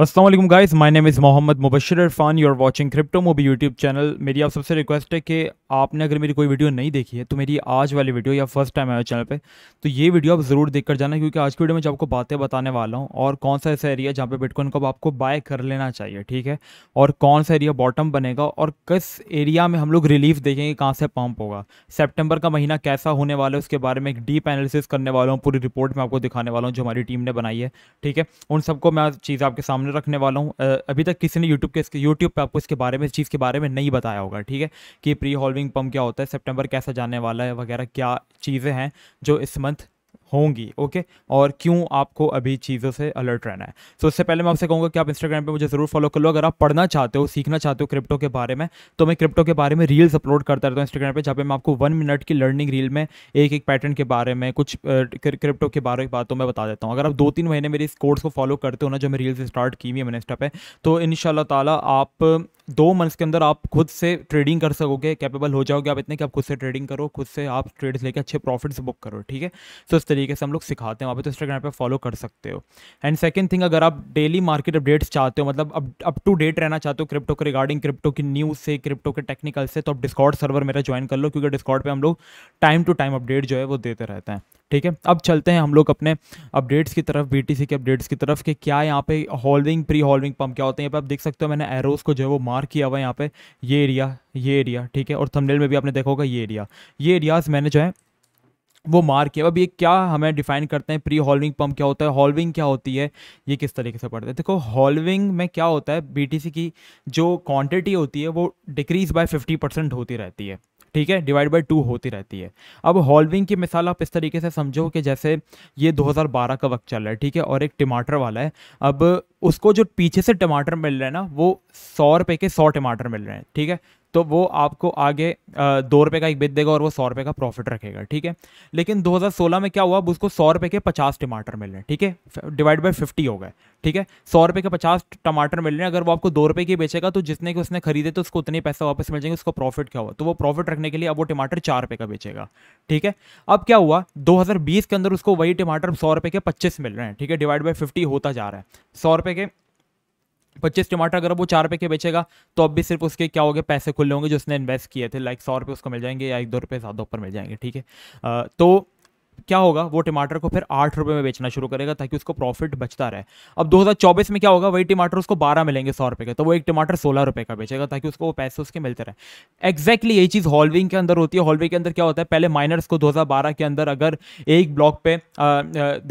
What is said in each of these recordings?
Aslam guys my name is Mohammad Mubashar Irfan you are watching crypto movie YouTube channel मेरी आप सबसे request है कि आपने अगर मेरी कोई वीडियो नहीं देखी है तो मेरी आज वाली वीडियो या फर्स्ट टाइम आया चैनल पे तो ये वीडियो आप ज़रूर देख कर जाना क्योंकि आज की वीडियो में जो आपको बातें बताने वाला हूँ और कौन सा ऐसा एरिया जहाँ पर बिटकॉइन को आपको बाय कर लेना चाहिए ठीक है और कौन सा एरिया बॉटम बनेगा और किस एरिया में हम लोग रिलीफ देखेंगे कहाँ से पम्प होगा सेप्टेम्बर का महीना कैसा होने वाला है उसके बारे में एक डीप एनालिसिस करने वाला हूँ पूरी रिपोर्ट में आपको दिखाने वाला हूँ जो हमारी टीम ने बनाई है ठीक है उन सबको मैं चीज़ आपके सामने सामने रखने वाला हूँ अभी तक किसी ने यूट्यूब के इसके यूट्यूब पर आपको इसके बारे में इस चीज़ के बारे में नहीं बताया होगा ठीक है कि प्री हॉल्विंग पम्प क्या होता है सेप्टेम्बर कैसा जाने वाला है वगैरह क्या चीज़ें हैं जो इस मंथ होंगी ओके और क्यों आपको अभी चीज़ों से अलर्ट रहना है सो so, इससे पहले मैं आपसे कहूँगा कि आप इंस्टाग्राम पे मुझे ज़रूर फॉलो कर लो अगर आप पढ़ना चाहते हो सीखना चाहते हो क्रिप्टो के बारे में तो मैं क्रिप्टो के बारे में रील्स अपलोड करता रहता हूँ इंस्टाग्राम पर जहाँ पे मैं आपको वन मिनट की लर्निंग रील में एक एक पैटर्न के बारे में कुछ क्रिप्टो के बारे में बातों में बता देता हूँ अगर आप दो तीन महीने मेरे इस कोर्स को फॉलो करते हो ना जो मैं रील्स स्टार्ट की हुई है मैंने इंस्टा पर तो इन ताला आप दो मंथ्स के अंदर आप खुद से ट्रेडिंग कर सकोगे कैपेबल हो जाओगे आप इतने कि आप खुद से ट्रेडिंग करो खुद से आप ट्रेड्स लेके अच्छे प्रॉफिट्स बुक करो ठीक है सो इस तरीके से हम लोग सिखाते हैं वहाँ पे तो इंस्टाग्राम पे फॉलो कर सकते हो एंड सेकंड थिंग अगर आप डेली मार्केट अपडेट्स चाहते हो मतलब अप अप टू डेट रहना चाहते हो क्रिप्टो के रिगार्डिंग क्रिप्टो की न्यूज़ से क्रिप्टो के टेक्निकल से तो आप डिस्कॉर्ड सर्वर मेरा ज्वाइन कर लो क्योंकि डिस्कॉर्ड पर हम लोग टाइम टू टाइम अपडेट जो है वो देते रहते हैं ठीक है अब चलते हैं हम लोग अपने अपडेट्स की तरफ बी के अपडेट्स की तरफ कि क्या यहाँ पे हॉल्विंग प्री हॉल्विंग पंप क्या होते हैं यहाँ पे आप देख सकते हो मैंने एरोस को जो है वो मार्क किया हुआ है यहाँ पे ये एरिया ये एरिया ठीक है और थंबनेल में भी आपने देखा होगा ये एरिया ये एरियाज़ मैंने जो है वो मार के अब ये क्या हमें डिफाइन करते हैं प्री हॉलविंग पम्प क्या होता है हॉलविंग क्या होती है ये किस तरीके से पढ़ते हैं देखो हॉलविंग में क्या होता है बीटीसी की जो क्वांटिटी होती है वो डिक्रीज बाय 50 परसेंट होती रहती है ठीक है डिवाइड बाई टू होती रहती है अब हॉलविंग की मिसाल आप इस तरीके से समझो कि जैसे ये 2012 का वक्त चल रहा है ठीक है और एक टमाटर वाला है अब उसको जो पीछे से टमाटर मिल रहे हैं ना वो सौ रुपये के सौ टमाटर मिल रहे हैं ठीक है तो वो आपको आगे दो रुपये का एक बेच देगा और वो सौ रुपये का प्रॉफिट रखेगा ठीक है लेकिन 2016 में क्या हुआ अब उसको सौ रुपये के पचास टमाटर मिल रहे हैं ठीक है डिवाइड बाई फिफ्टी हो गए ठीक है सौ रुपये के पचास टमाटर मिल रहे हैं अगर वो आपको दो रुपये की बेचेगा तो जितने के उसने खरीदे तो उसको उतने पैसा वापस मिल जाएंगे उसको प्रॉफिट क्या हुआ तो वो प्रॉफिट रखने के लिए अब वो टमाटर चार रुपये का बेचेगा ठीक है अब क्या हुआ दो के अंदर उसको वही टमाटर सौ रुपये के पच्चीस मिल रहे हैं ठीक है डिवाइड बाई फिफ्टी होता जा रहा है सौ रुपये के पच्चीस टमाटर अगर वो चार रुपये के बेचेगा तो अब भी सिर्फ उसके क्या हो गए पैसे खुले होंगे जो उसने इन्वेस्ट किए थे लाइक सौ रुपये उसको मिल जाएंगे या एक दो रुपये ज़्यादा ऊपर मिल जाएंगे ठीक है तो क्या होगा वो टमाटर को फिर आठ रुपये में बेचना शुरू करेगा ताकि उसको प्रॉफिट बचता रहे अब 2024 में क्या होगा वही टमाटर उसको बारह मिलेंगे सौ रुपये के तो वो एक टमाटर सोलह रुपये का बेचेगा ताकि उसको वो पैसे उसके मिलते रहे एक्जैक्टली exactly ये चीज़ हॉलविंग के अंदर होती है हॉलविंग के अंदर क्या होता है पहले माइनर्स को दो के अंदर अगर एक ब्लॉक पे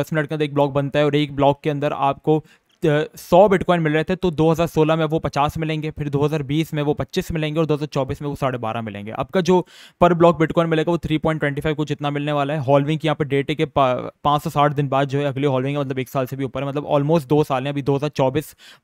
दस मिनट के अंदर एक ब्लॉक बनता है और एक ब्लॉक के अंदर आपको सौ बिटकॉइन मिल रहे थे तो 2016 में वो 50 मिलेंगे फिर 2020 में वो 25 मिलेंगे और 2024 में वो साढ़े बारह मिलेंगे आपका जो पर ब्लॉक बिटकॉइन मिलेगा वो 3.25 को जितना मिलने वाला है हॉलविंग की यहाँ पर डेट है कि पाँच सौ साठ दिन बाद जो है अगली हॉलविंग है मतलब एक साल से भी ऊपर है मतलब ऑलमोस्ट दो साल है अभी दो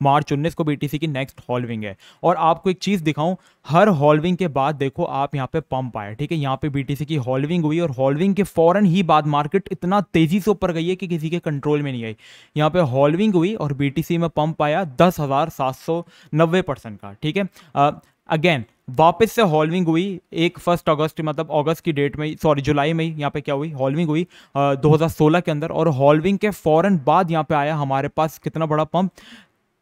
मार्च उन्नीस को बी की नेक्स्ट हॉलविंग है और आपको एक चीज़ दिखाऊँ हर हॉलविंग के बाद देखो आप यहाँ पे पंप आया ठीक है यहाँ पे बीटीसी की हॉलविंग हुई और हॉलविंग के फौरन ही बाद मार्केट इतना तेजी से ऊपर गई है कि किसी के कंट्रोल में नहीं आई यहाँ पे हॉलविंग हुई और बीटीसी में पंप आया दस हजार सात सौ नब्बे परसेंट का ठीक है अगेन वापस से हॉलविंग हुई एक फर्स्ट अगस्त मतलब अगस्त की डेट में सॉरी जुलाई में ही यहाँ पे क्या हुई हॉलविंग हुई हज़ार सोलह के अंदर और हॉलविंग के फौरन बाद यहाँ पे आया हमारे पास कितना बड़ा पंप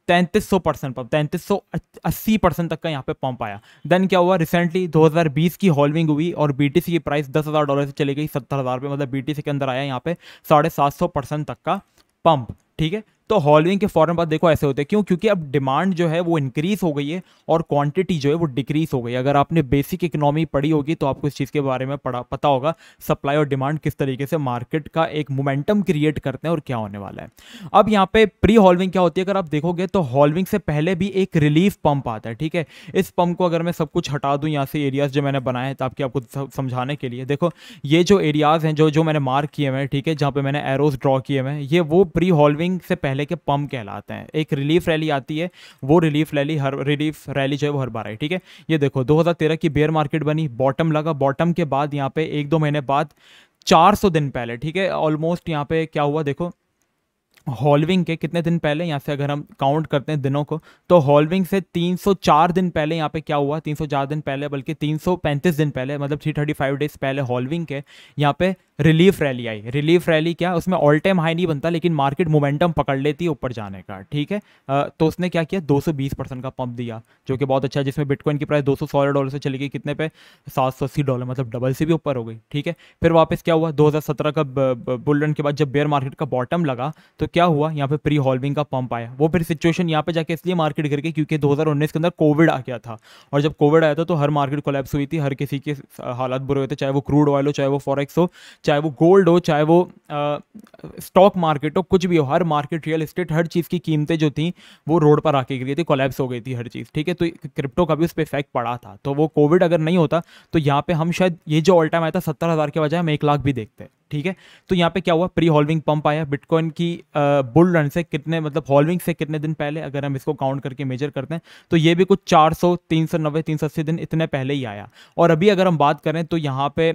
तैंतीस सौ परसेंट पंप तैंतीस सौ अस्सी परसेंट तक का यहाँ पे पंप आया देन क्या हुआ रिसेंटली 2020 की हॉलविंग हुई और बी की प्राइस दस हज़ार डॉलर से चली गई सत्तर हज़ार रुपये मतलब बी के अंदर आया यहाँ पे साढ़े सात सौ परसेंट तक का पंप ठीक है तो हॉलविंग के फ़ौरन बाद देखो ऐसे होते हैं क्यों क्योंकि अब डिमांड जो है वो इंक्रीज़ हो गई है और क्वांटिटी जो है वो डिक्रीज़ हो गई अगर आपने बेसिक इकोनॉमी पढ़ी होगी तो आपको इस चीज़ के बारे में पढ़ा पता होगा सप्लाई और डिमांड किस तरीके से मार्केट का एक मोमेंटम क्रिएट करते हैं और क्या होने वाला है अब यहाँ पे प्री हॉलविंग क्या होती है अगर आप देखोगे तो हॉलविंग से पहले भी एक रिलीफ पंप आता है ठीक है इस पंप को अगर मैं सब कुछ हटा दूँ यहाँ से एरियाज जो मैंने बनाए हैं ताकि तो आपको समझाने के लिए देखो ये जो एरियाज हैं जो जो मैंने मार्क किए हुए हैं ठीक है जहाँ पे मैंने एरोज ड्रॉ किए हुए हैं ये वो प्री हॉलविंग से पहले पहले के पम्प कहलाते हैं एक रिलीफ रैली आती है वो रिलीफ रैली हर रिलीफ रैली जो है वो हर बार है ठीक है ये देखो 2013 की बेयर मार्केट बनी बॉटम लगा बॉटम के बाद यहाँ पे एक दो महीने बाद 400 दिन पहले ठीक है ऑलमोस्ट यहाँ पे क्या हुआ देखो हॉलविंग के कितने दिन पहले यहाँ से अगर हम काउंट करते हैं दिनों को तो हॉलविंग से 304 दिन पहले यहाँ पे क्या हुआ 304 दिन पहले बल्कि 335 दिन पहले मतलब 335 डेज पहले हॉलविंग के यहाँ पे रिलीफ रैली आई रिलीफ रैली क्या उसमें ऑल टाइम हाई नहीं बनता लेकिन मार्केट मोमेंटम पकड़ लेती है ऊपर जाने का ठीक है तो उसने क्या किया 220 परसेंट का पंप दिया जो कि बहुत अच्छा है जिसमें बिटकॉइन की प्राइस दो सौ डॉलर से चली गई कितने पे सात डॉलर मतलब डबल से भी ऊपर हो गई ठीक है फिर वापस क्या हुआ दो का बुलडन के बाद जब बेयर मार्केट का बॉटम लगा तो क्या हुआ यहाँ पर प्री हॉल्विंग का पंप आया वो फिर सिचुएशन यहाँ पर जाकर इसलिए मार्केट गिर गई क्योंकि दो के अंदर कोविड आ गया था और जब कोविड आया था तो हर मार्केट कोलेप्स हुई थी हर किसी के हालात बुरे हुए थे चाहे वो क्रूड ऑयल हो चाहे वो फॉरेक्स हो चाहे वो गोल्ड हो चाहे वो स्टॉक मार्केट हो कुछ भी हो हर मार्केट रियल इस्टेट हर चीज़ की कीमतें जो थी वो रोड पर आके गिरी थी कोलेप्स हो गई थी हर चीज़ ठीक है तो क्रिप्टो का भी उस पर इफेक्ट पड़ा था तो वो कोविड अगर नहीं होता तो यहाँ पे हम शायद ये जो ऑल टाइम आया था सत्तर हज़ार के बजाय हम एक लाख भी देखते हैं ठीक है तो यहाँ पे क्या हुआ प्री हॉलविंग पंप आया बिटकॉइन की बुल रन से कितने मतलब हॉलविंग से कितने दिन पहले अगर हम इसको काउंट करके मेजर करते हैं तो ये भी कुछ 400 सौ अस्सी दिन इतने पहले ही आया और अभी अगर हम बात करें तो यहाँ पे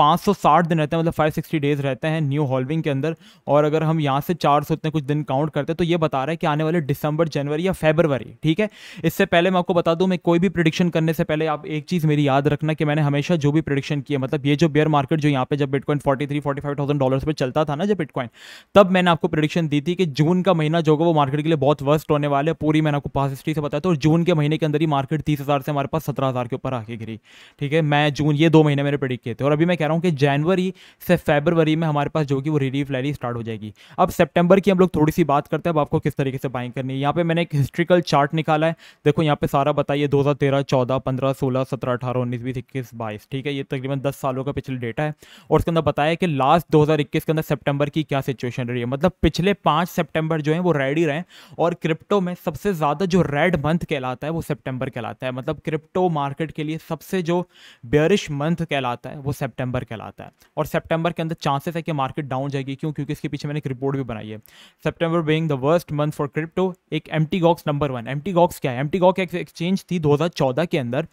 560 दिन रहते हैं मतलब 560 डेज रहते हैं न्यू हॉलविंग के अंदर और अगर हम यहाँ से चार सौ इतने कुछ दिन काउंट करते हैं तो ये बता रहा है कि आने वाले दिसंबर जनवरी या फेबरवरी ठीक है इससे पहले मैं आपको बता दूँ मैं कोई भी प्रिडिक्शन करने से पहले आप एक चीज़ मेरी याद रखना कि मैंने हमेशा जो भी प्रिडिक्शन किया मतलब ये जो बेयर मार्केट जो यहाँ पे जब bitcoin forty three forty five thousand पर चलता था ना जब बिटकॉइन तब मैंने आपको प्रिडिक्शन दी थी कि जून का महीना जो होगा वो मार्केट के लिए बहुत वर्स्ट होने वाले पूरी मैंने आपको पास हिस्ट्री से बताया था और जून के महीने के अंदर ही मार्केट तीस हज़ार से हमारे पास सत्रह हज़ार के ऊपर आके गिरी ठीक है मैं जून ये दो महीने मैंने प्रिडिक्ट किए थे और अभी मैं रहा हूँ कि जनवरी से फेबरवरी में हमारे पास जो कि वो रिलीफ रैली स्टार्ट हो जाएगी अब सेप्टेम्बर की हम लोग थोड़ी सी बात करते हैं अब आपको किस तरीके से बाइंग करनी है यहाँ पर मैंने एक हिस्ट्रिकल चार्ट निकाला है देखो यहाँ पर सारा बताइए दो हज़ार तेरह चौदह पंद्रह सोलह सत्रह अठारह उन्नीस बीस इक्कीस बाईस ठीक है ये तकरीबन दस सालों का पिछले डेटा है और उसके अंदर बताया कि लास्ट दो हज़ार इक्कीस के अंदर सेप्टेम्बर की क्या सिचुएशन रही है मतलब पिछले पाँच सेप्टेम्बर जो है वो रेड ही रहे और क्रिप्टो में सबसे ज़्यादा जो रेड मंथ कहलाता है वो सेप्टेम्बर कहलाता है मतलब क्रिप्टो मार्केट के लिए सबसे जो बेरिश मंथ कहलाता है वो सेप्टेम्बर सितंबर कहलाता है और सितंबर के अंदर चांसेस है कि मार्केट डाउन जाएगी क्यों क्योंकि इसके पीछे मैंने एक रिपोर्ट भी बनाई है September being the worst month for crypto एक M T Gox number one M T Gox क्या है एम गॉक एक एक्सचेंज थी दो हज़ार चौदह के अंदर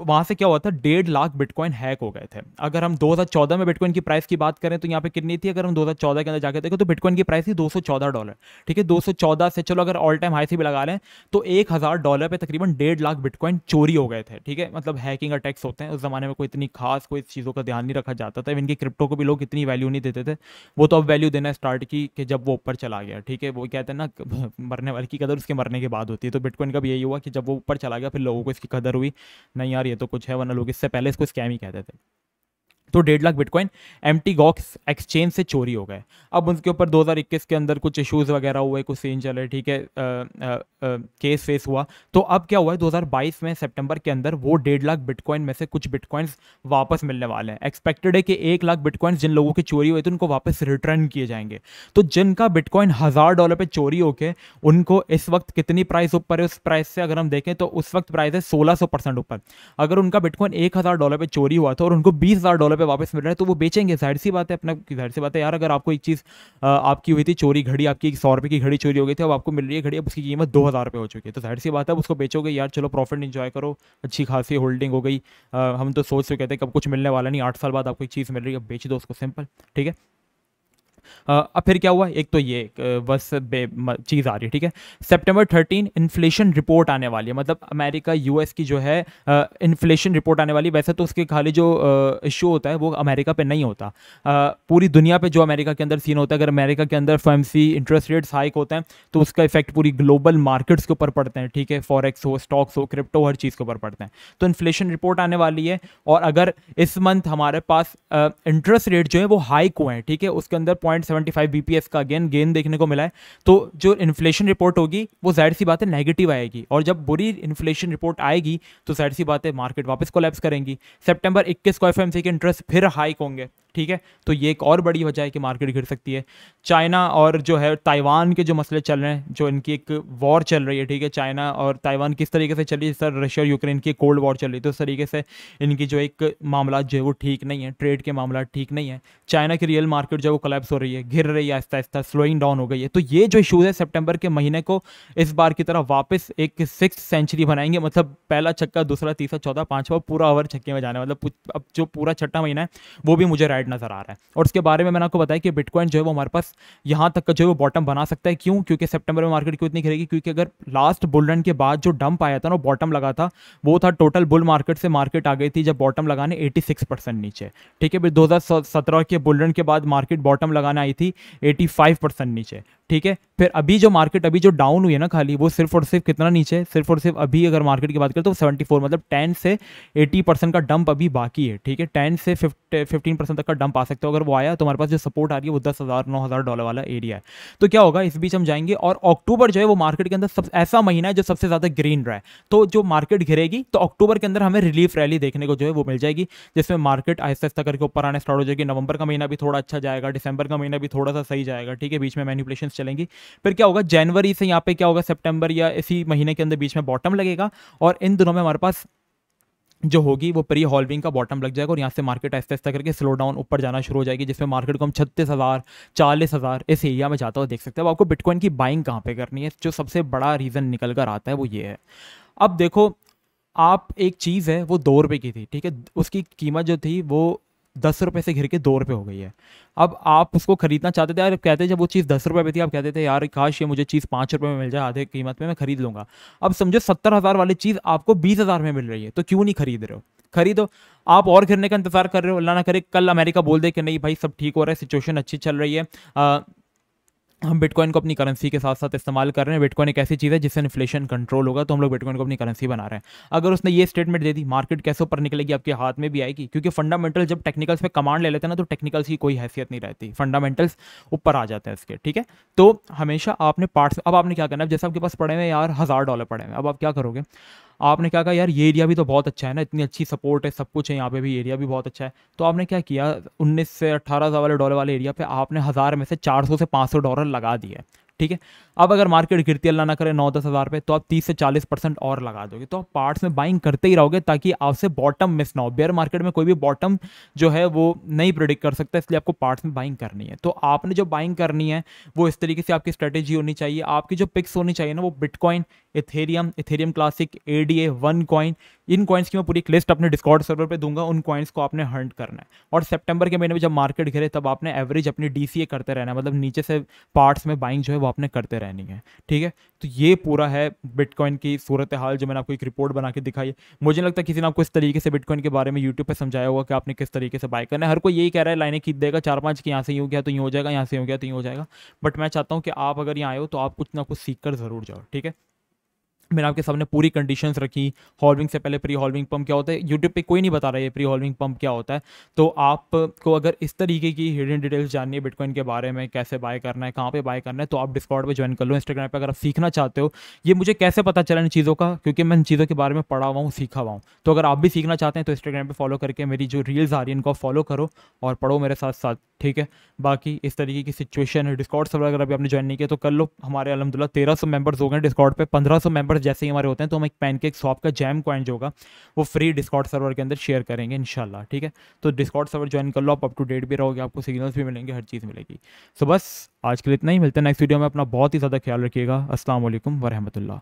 वहाँ से क्या हुआ था डेढ़ लाख बिटकॉइन हैक हो गए थे अगर हम दो हज़ार चौदह में बिटकॉइन की प्राइस की बात करें तो यहाँ पे कितनी थी अगर हम दो हज़ार चौदह के अंदर जाकर देखें तो बिटकॉइन की प्राइस थी दो सौ चौदह डॉलर ठीक है दो सौ चौदह से चलो अगर ऑल टाइम हाई से भी लगा लें तो एक हज़ार डॉलर पर तकरीबन डेढ़ लाख बिटकॉइन चोरी हो गए थे ठीक है मतलब हैकिंग अटैक्स होते हैं उस जमाने में कोई इतनी खास कोई चीज़ों का ध्यान नहीं रखा रखा जाता था इनकी क्रिप्टो को भी लोग इतनी वैल्यू नहीं देते थे वो तो अब वैल्यू देना स्टार्ट की कि जब वो ऊपर चला गया ठीक है वो कहते हैं ना मरने वाले की कदर उसके मरने के बाद होती है तो बिटकॉइन का भी यही हुआ कि जब वो ऊपर चला गया फिर लोगों को इसकी कदर हुई नहीं यार ये तो कुछ है वरना लोग इससे पहले इसको स्कैम ही कहते थे तो डेढ़ lakh bitcoin M T Gox exchange से चोरी हो गए अब उनके ऊपर 2021 के अंदर कुछ इश्यूज़ वगैरह हुए कुछ सीन चले ठीक है आ, आ, आ, केस फेस हुआ तो अब क्या हुआ है 2022 में सितंबर के अंदर वो डेढ़ लाख बिटकॉइन में से कुछ बिटकॉइंस वापस मिलने वाले हैं एक्सपेक्टेड है कि एक लाख बिटकॉइंस जिन लोगों की चोरी हुई थी उनको वापस रिटर्न किए जाएंगे तो जिनका बिटकॉइन हज़ार डॉलर पर चोरी होके उनको इस वक्त कितनी प्राइस ऊपर है उस प्राइस से अगर हम देखें तो उस वक्त प्राइस है सोलह परसेंट ऊपर अगर उनका बिटकॉइन एक डॉलर पर चोरी हुआ था और उनको बीस डॉलर पे वापस मिल रहा है तो वो बेचेंगे जाहिर सी बात है अपना जाहिर सी बात है यार अगर आपको एक चीज़ आपकी हुई थी चोरी घड़ी आपकी सौ रुपये की घड़ी चोरी हो गई थी अब आपको मिल रही है घड़ी अब उसकी कीमत दो हज़ार रुपये हो चुकी है तो जाहिर सी बात है उसको बेचोगे यार चलो प्रॉफिट इन्जॉय करो अच्छी खासी होल्डिंग हो गई हम तो सोच चुके तो थे हैं कब कुछ मिलने वाला नहीं आठ साल बाद आपको एक चीज़ मिल रही है बेच दो उसको सिंपल ठीक है अब फिर क्या हुआ एक तो ये बस चीज़ आ रही है ठीक है सेप्टेम्बर थर्टीन इन्फ्लेशन रिपोर्ट आने वाली है मतलब अमेरिका यूएस की जो है इन्फ्लेशन रिपोर्ट आने वाली वैसे तो उसके खाली जो इशू होता है वो अमेरिका पे नहीं होता पूरी दुनिया पे जो अमेरिका के अंदर सीन होता है अगर अमेरिका के अंदर फर्मसी इंटरेस्ट रेट्स हाइक होते हैं तो उसका इफेक्ट पूरी ग्लोबल मार्केट्स के ऊपर पड़ते हैं ठीक है फॉरेक्स हो स्टॉक्स हो क्रिप्टो हर चीज़ के ऊपर पड़ते हैं तो इन्फ्लेशन रिपोर्ट आने वाली है और अगर इस मंथ हमारे पास इंटरेस्ट रेट जो है वो हाइक हुए हैं ठीक है उसके अंदर पॉइंट 0.75 बीपीएस का अगेन गेन देखने को मिला है तो जो इन्फ्लेशन रिपोर्ट होगी वो जाहिर सी बात है नेगेटिव आएगी और जब बुरी इन्फ्लेशन रिपोर्ट आएगी तो जाहिर सी बात है मार्केट वापस कोलैप्स करेंगी सेप्टेम्बर इक्कीस को एफ के इंटरेस्ट फिर हाइक होंगे ठीक है तो ये एक और बड़ी वजह है कि मार्केट गिर सकती है चाइना और जो है ताइवान के जो मसले चल रहे हैं जो इनकी एक वॉर चल रही है ठीक है चाइना और ताइवान किस तरीके से रही है सर रशिया और यूक्रेन की कोल्ड वॉर चल रही है तो उस तरीके से इनकी जो एक मामला जो है वो ठीक नहीं है ट्रेड के मामला ठीक नहीं है चाइना की रियल मार्केट जो है वो कलेप्स हो रही है घिर रही है आहिस्ता आहिस्ता स्लोइंग डाउन हो गई है तो ये जो इशूज़ है सेप्टेम्बर के महीने को इस बार की तरह वापस एक सिक्स सेंचुरी बनाएंगे मतलब पहला छक्का दूसरा तीसरा चौथा पाँचवा पूरा ओवर छक्के में जाने मतलब अब जो पूरा छठा महीना है वो भी मुझे राइट रेड नज़र आ रहा है और उसके बारे में मैंने आपको बताया कि बिटकॉइन जो है वो हमारे पास यहाँ तक का जो है वो बॉटम बना सकता है क्यों क्योंकि सेप्टेबर में मार्केट क्यों इतनी गिरेगी क्योंकि अगर लास्ट बुल रन के बाद जो डंप आया था ना बॉटम लगा था वो था टोटल बुल मार्केट से मार्केट आ गई थी जब बॉटम लगाने एटी नीचे ठीक है दो हज़ार के बुल रन के बाद मार्केट बॉटम लगाने आई थी एटी नीचे ठीक है फिर अभी जो मार्केट अभी जो डाउन हुई है ना खाली वो सिर्फ और सिर्फ कितना नीचे है सिर्फ और सिर्फ अभी अगर मार्केट की बात करें तो 74 मतलब 10 से 80 परसेंट का डंप अभी बाकी है ठीक है 10 से 15 परसेंट तक का डंप आ सकता है अगर वो आया तो हमारे पास जो सपोर्ट आ रही है वो दस हज़ार नौ हज़ार डॉलर वाला एरिया है तो क्या होगा इस बीच हम जाएंगे और अक्टूबर जो है वो मार्केट के अंदर सब ऐसा महीना है जो सबसे ज़्यादा ग्रीन रहा है तो जो मार्केट घिरेगी तो अक्टूबर के अंदर हमें रिलीफ रैली देखने को जो है वो मिल जाएगी जिसमें मार्केट आहिस्ता आहिस्ता करके ऊपर आने स्टार्ट हो जाएगी नवंबर का महीना भी थोड़ा अच्छा जाएगा डिसंबर का महीना भी थोड़ा सा सही जाएगा ठीक है बीच में मैनिपुलेशन चलेंगी फिर क्या होगा जनवरी से यहाँ पे क्या होगा सेप्टेम्बर या इसी महीने के अंदर बीच में बॉटम लगेगा और इन दिनों में हमारे पास जो होगी वो प्री हॉलविंग का बॉटम लग जाएगा और यहाँ से मार्केट ऐसे ऐसा करके स्लो डाउन ऊपर जाना शुरू हो जाएगी जिसमें मार्केट को हम छत्तीस हज़ार चालीस हज़ार इस एरिया में जाता हुआ देख सकते हैं अब आपको बिटकॉइन की बाइंग कहाँ पे करनी है जो सबसे बड़ा रीज़न निकल कर आता है वो ये है अब देखो आप एक चीज़ है वो दो रुपये की थी ठीक है उसकी कीमत जो थी वो दस रुपये से घिर के दो रुपये हो गई है अब आप उसको खरीदना चाहते थे यार कहते जब वो चीज़ दस रुपये पे थी आप कहते थे यार काश ये मुझे चीज़ पाँच रुपये में मिल जाए आधे कीमत में मैं खरीद लूँगा अब समझो सत्तर हज़ार वाली चीज़ आपको बीस हज़ार में मिल रही है तो क्यों नहीं खरीद रहे हो खरीदो आप और घिरने का इंतजार कर रहे हो अल्लाह ना करे कल अमेरिका बोल दे कि नहीं भाई सब ठीक हो रहा है सिचुएशन अच्छी चल रही है हम बिटकॉइन को अपनी करेंसी के साथ साथ इस्तेमाल कर रहे हैं बिटकॉइन एक ऐसी चीज़ है जिससे इन्फ्लेशन कंट्रोल होगा तो हम लोग बिटकॉइन को अपनी करेंसी बना रहे हैं अगर उसने ये स्टेटमेंट दे दी मार्केट कैसे ऊपर निकलेगी आपके हाथ में भी आएगी क्योंकि फंडामेंटल जब टेक्निकल्स में कमांड ले लेते हैं ना तो टेक्निकल्स की कोई हैसियत नहीं रहती फंडामेंटल्स ऊपर आ जाते हैं इसके ठीक है तो हमेशा आपने पार्ट्स अब आपने क्या करना है जैसे आपके पास पड़े हुए यार हज़ार डॉलर पड़े हुए अब आप क्या करोगे आपने क्या कहा यार ये एरिया भी तो बहुत अच्छा है ना इतनी अच्छी सपोर्ट है सब कुछ है यहाँ पे भी एरिया भी बहुत अच्छा है तो आपने क्या किया उन्नीस से अट्ठारह हज़ार वाले डॉलर वाले एरिया पे आपने हज़ार में से चार सौ से 500 सौ डॉलर लगा दिए ठीक है अब अगर मार्केट गिरती अल्लाह ना करे नौ दस हज़ार पे तो आप तीस से चालीस परसेंट और लगा दोगे तो आप पार्ट्स में बाइंग करते ही रहोगे ताकि आपसे बॉटम मिस ना हो बेयर मार्केट में कोई भी बॉटम जो है वो नहीं प्रिडिक्ट कर सकता इसलिए आपको पार्ट्स में बाइंग करनी है तो आपने जो बाइंग करनी है वो इस तरीके से आपकी स्ट्रेटेजी होनी चाहिए आपकी जो पिक्स होनी चाहिए ना वो bitcoin ethereum ethereum classic A D A one coin इन कॉइन्स की मैं पूरी एक लिस्ट अपने डिस्कॉर्ड सर्वर पे दूंगा उन कॉइन्स को आपने हंट करना है और सितंबर के महीने में जब मार्केट घिरे तब आपने एवरेज अपनी डी करते रहना है मतलब नीचे से पार्ट्स में बाइंग जो है वो आपने करते रहनी है ठीक है तो ये पूरा है बिटकॉइन की सूरत हाल जो मैंने आपको एक रिपोर्ट बना के दिखाई है मुझे लगता है किसी ने आपको इस तरीके से बिटकॉइन के बारे में यूट्यूब पर समझाया होगा कि आपने किस तरीके से बाय करना है हर कोई यही कह रहा है लाइनें खींच देगा चार पाँच की यहाँ से यूँ हो गया तो यूँ हो जाएगा यहाँ से यूँ हो गया तो यूँ हो जाएगा बट मैं चाहता हूँ कि आप अगर यहाँ आए हो तो आप कुछ ना कुछ सीख ज़रूर जाओ ठीक है मैंने आपके सामने पूरी कंडीशंस रखी हॉलविंग से पहले प्री हॉलविंग पंप क्या होता है यूट्यूब पे कोई नहीं बता रहा है प्री हॉलविंग पम्प क्या होता है तो आपको अगर इस तरीके की हिडन डिटेल्स जाननी है बिटकॉइन के बारे में कैसे बाय करना है कहाँ पे बाय करना है तो आप डिस्काउट पे ज्वाइन कर लो इंस्टाग्राम पे अगर आप सीखना चाहते हो ये मुझे कैसे पता चला इन चीज़ों का क्योंकि मैं इन चीज़ों के बारे में पढ़ा हुआ हूँ सीखा हुआ हूँ तो अगर आप भी सीखना चाहते हैं तो इंस्टाग्राम पर फॉलो करके मेरी जो रील्स आ रही है इनको फॉलो करो और पढ़ो मेरे साथ साथ ठीक है बाकी इस तरीके की सिचुएशन है डिस्काउट सर्वर अगर अभी आपने ज्वाइन नहीं किया तो कर लो हमारे अलहमदिल्ला तेरह सौ मेम्बर्स हो गए डिस्काउट पर पंद्रह सौ मेम्बर सर्वर जैसे ही हमारे होते हैं तो हम एक पैनकेक शॉप का जैम कॉइन जो होगा वो फ्री डिस्कॉट सर्वर के अंदर शेयर करेंगे इंशाल्लाह ठीक है तो डिस्कॉट सर्वर ज्वाइन कर लो आप अप टू डेट भी रहोगे आपको सिग्नल्स भी मिलेंगे हर चीज़ मिलेगी सो बस आज के लिए इतना ही मिलता है नेक्स्ट वीडियो में अपना बहुत ही ज़्यादा ख्याल रखिएगा असल वरहमल